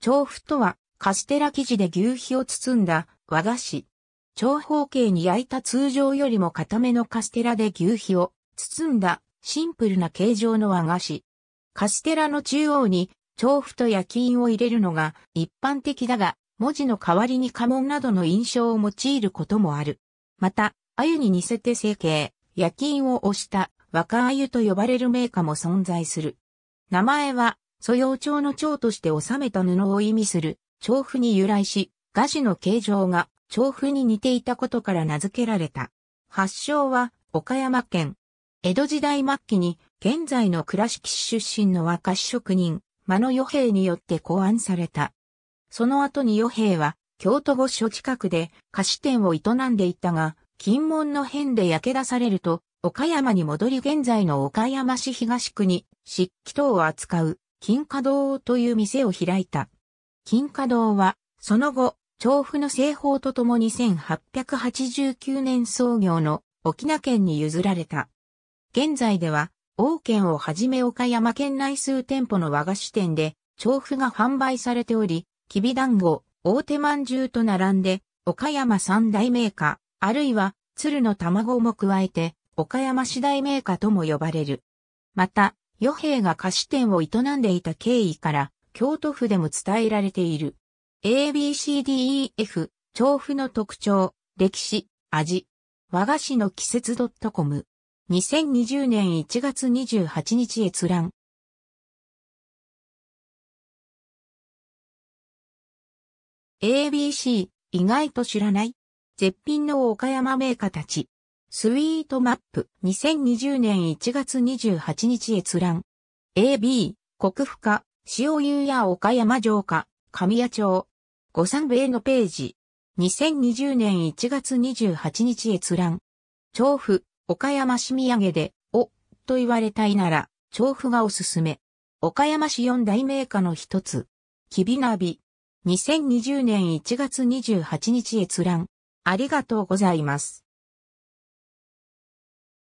調布とは、カステラ生地で牛皮を包んだ和菓子。長方形に焼いた通常よりも固めのカステラで牛皮を包んだシンプルな形状の和菓子。カステラの中央に調布と焼き印を入れるのが一般的だが、文字の代わりに家紋などの印象を用いることもある。また、鮎に似せて成形、焼き印を押した若鮎と呼ばれるカーも存在する。名前は素養蝶の蝶として収めた布を意味する、調布に由来し、菓子の形状が調布に似ていたことから名付けられた。発祥は岡山県。江戸時代末期に現在の倉敷市出身の和菓子職人、間野与兵によって考案された。その後に与兵は京都御所近くで菓子店を営んでいたが、金門の変で焼け出されると、岡山に戻り現在の岡山市東区に漆器等を扱う金華堂という店を開いた。金華堂は、その後、調布の製法とともに1889年創業の沖縄県に譲られた。現在では、王県をはじめ岡山県内数店舗の和菓子店で、調布が販売されており、きび団子、大手まんじゅうと並んで、岡山三大メーカー、あるいは、鶴の卵も加えて、岡山市大メーカーとも呼ばれる。また、与兵が菓子店を営んでいた経緯から、京都府でも伝えられている。ABCDEF、調布の特徴、歴史、味。和菓子の季節 .com。2020年1月28日閲覧。ABC、意外と知らない。絶品の岡山銘菓たち。スイートマップ2020年1月28日閲覧。AB、国府課、塩湯や岡山城下、神谷町。五三部へのページ。2020年1月28日閲覧。調布、岡山市土産で、お、と言われたいなら、調布がおすすめ。岡山市四大名家の一つ。きびなび。2020年1月28日閲覧。ありがとうございます。